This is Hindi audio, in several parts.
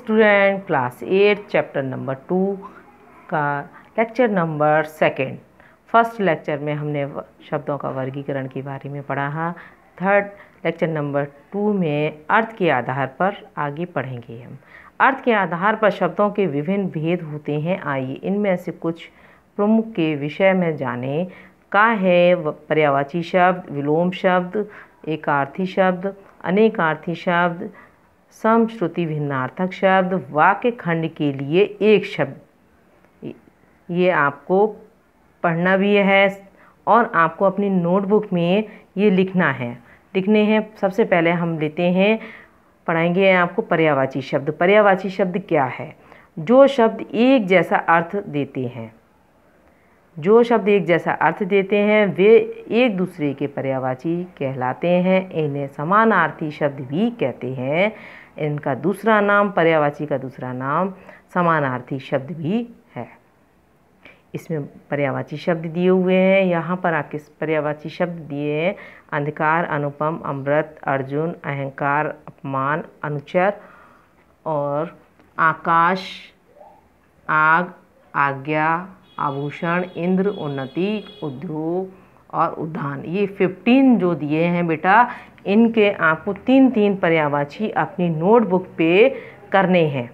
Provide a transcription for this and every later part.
student class eight chapter number two का lecture number second first lecture में हमने शब्दों का वर्गीकरण के बारे में पढ़ा थर्ड लेक्चर नंबर टू में अर्थ के आधार पर आगे पढ़ेंगे हम अर्थ के आधार पर शब्दों के विभिन्न भेद होते हैं आइए इनमें से कुछ प्रमुख के विषय में जाने का है पर्यावाची शब्द विलोम शब्द एकार्थी शब्द अनेकार्थी शब्द समश्रुति भिन्नार्थक शब्द वाक्य खंड के लिए एक शब्द ये आपको पढ़ना भी है और आपको अपनी नोटबुक में ये लिखना है लिखने हैं सबसे पहले हम लेते हैं पढ़ाएंगे आपको पर्यावाची शब्द पर्यावाची शब्द क्या है जो शब्द एक जैसा अर्थ देते हैं जो शब्द एक जैसा अर्थ देते हैं वे एक दूसरे के पर्यावाची कहलाते हैं इन्हें समानार्थी शब्द भी कहते हैं इनका दूसरा नाम पर्यावाची का दूसरा नाम समानार्थी शब्द भी है इसमें पर्यावाची शब्द दिए हुए हैं यहाँ पर आपके पर्यावाची शब्द दिए हैं अंधकार अनुपम अमृत अर्जुन अहंकार अपमान अनुचर और आकाश आग आज्ञा आभूषण इंद्र उन्नति उद्योग और उद्धान ये फिफ्टीन जो दिए हैं बेटा इनके आपको तीन तीन पर्यावाची अपनी नोटबुक पे करने हैं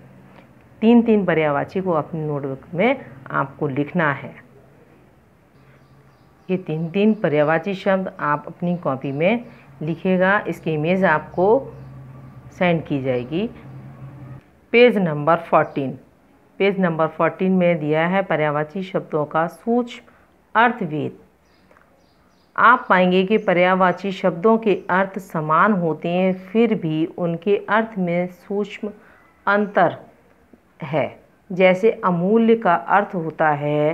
तीन तीन पर्यावाची को अपनी नोटबुक में आपको लिखना है ये तीन तीन पर्यावाची शब्द आप अपनी कॉपी में लिखेगा इसकी इमेज आपको सेंड की जाएगी page number fourteen page number fourteen में दिया है पर्यावाची शब्दों का सूक्ष्म अर्थवेद आप पाएंगे कि पर्यावाची शब्दों के अर्थ समान होते हैं फिर भी उनके अर्थ में सूक्ष्म अंतर है जैसे अमूल्य का अर्थ होता है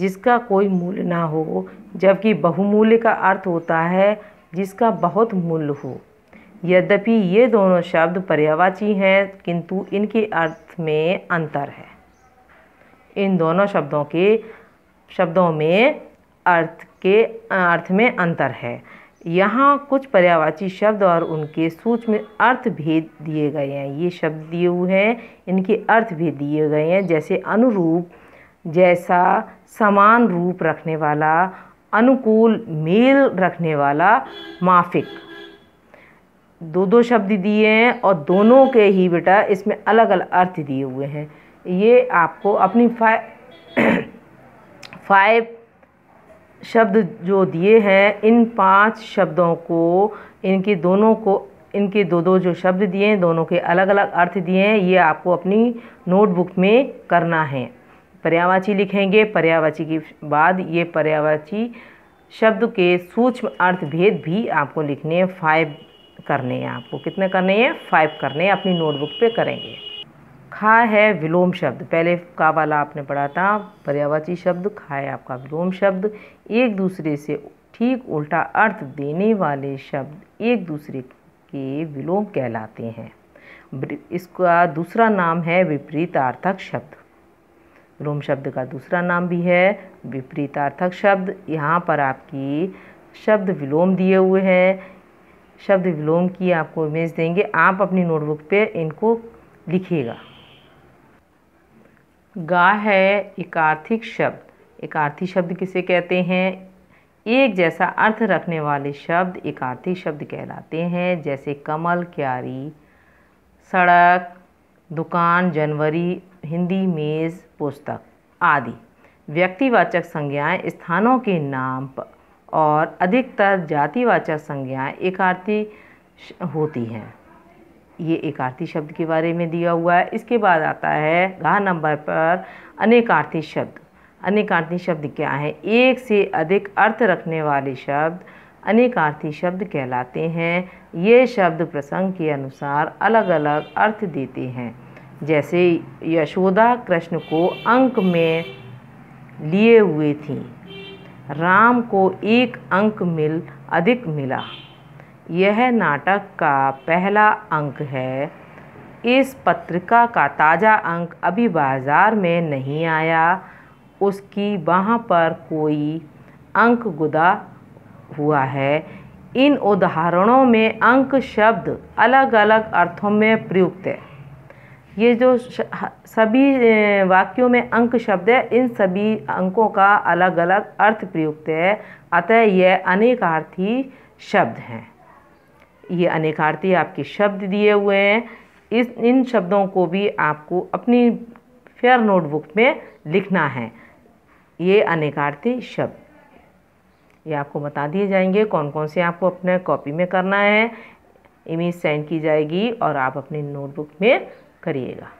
जिसका कोई मूल्य ना हो जबकि बहुमूल्य का अर्थ होता है जिसका बहुत मूल्य हो यद्यपि ये दोनों शब्द पर्यावाची हैं किंतु इनके अर्थ में अंतर है इन दोनों शब्दों के शब्दों में अर्थ के अर्थ में अंतर है यहाँ कुछ पर्यावाची शब्द और उनके सूक्ष्म अर्थ भेद दिए गए हैं ये शब्द दिए हुए हैं इनके अर्थ भेद दिए गए हैं जैसे अनुरूप जैसा समान रूप रखने वाला अनुकूल मेल रखने वाला माफिक दो दो शब्द दिए हैं और दोनों के ही बेटा इसमें अलग अलग अर्थ दिए हुए हैं ये आपको अपनी फाइव फाइव शब्द जो दिए हैं इन पांच शब्दों को इनके दोनों को इनके दो दो जो शब्द दिए हैं दोनों के अलग अलग अर्थ दिए हैं ये आपको अपनी नोटबुक में करना है पर्यावाची लिखेंगे पर्यावाची के बाद ये पर्यावाची शब्द के सूक्ष्म अर्थ भेद भी आपको लिखने हैं फाइव करने हैं आपको कितने करने हैं फाइव करने हैं अपनी नोटबुक पे करेंगे खा है विलोम शब्द पहले का वाला आपने पढ़ा था पर्यावाची शब्द खा है आपका विलोम शब्द एक दूसरे से ठीक उल्टा अर्थ देने वाले शब्द एक दूसरे के विलोम कहलाते हैं इसका दूसरा नाम है विपरीतार्थक शब्द विलोम शब्द का दूसरा नाम भी है विपरीतार्थक शब्द यहाँ पर आपकी शब्द विलोम दिए हुए हैं शब्द विलोम की आपको इमेज देंगे आप अपनी नोटबुक पे इनको लिखिएगा गा है एकार्थिक शब्द एकार्थी शब्द किसे कहते हैं एक जैसा अर्थ रखने वाले शब्द एकार्थी शब्द कहलाते हैं जैसे कमल क्यारी सड़क दुकान जनवरी हिंदी मेज़ पुस्तक आदि व्यक्तिवाचक संज्ञाएं स्थानों के नाम और अधिकतर जातिवाचक संज्ञाएं एकार्थी होती हैं ये एक शब्द के बारे में दिया हुआ है इसके बाद आता है घा नंबर पर अनेकार्थी शब्द अनेकार्थी शब्द क्या है एक से अधिक अर्थ रखने वाले शब्द अनेकार्थी शब्द कहलाते हैं ये शब्द प्रसंग के अनुसार अलग अलग अर्थ देते हैं जैसे यशोदा कृष्ण को अंक में लिए हुए थी राम को एक अंक मिल अधिक मिला यह नाटक का पहला अंक है इस पत्रिका का ताज़ा अंक अभी बाज़ार में नहीं आया उसकी वहाँ पर कोई अंक गुदा हुआ है इन उदाहरणों में अंक शब्द अलग अलग अर्थों में प्रयुक्त है ये जो सभी वाक्यों में अंक शब्द है इन सभी अंकों का अलग अलग अर्थ प्रयुक्त है अतः यह अनेकार्थी शब्द हैं ये अनेकार्थी आपके शब्द दिए हुए हैं इस इन शब्दों को भी आपको अपनी फेयर नोटबुक में लिखना है ये अनेकार्थी शब्द ये आपको बता दिए जाएंगे कौन कौन से आपको अपने कॉपी में करना है इमेज सेंड की जाएगी और आप अपने नोटबुक में करिएगा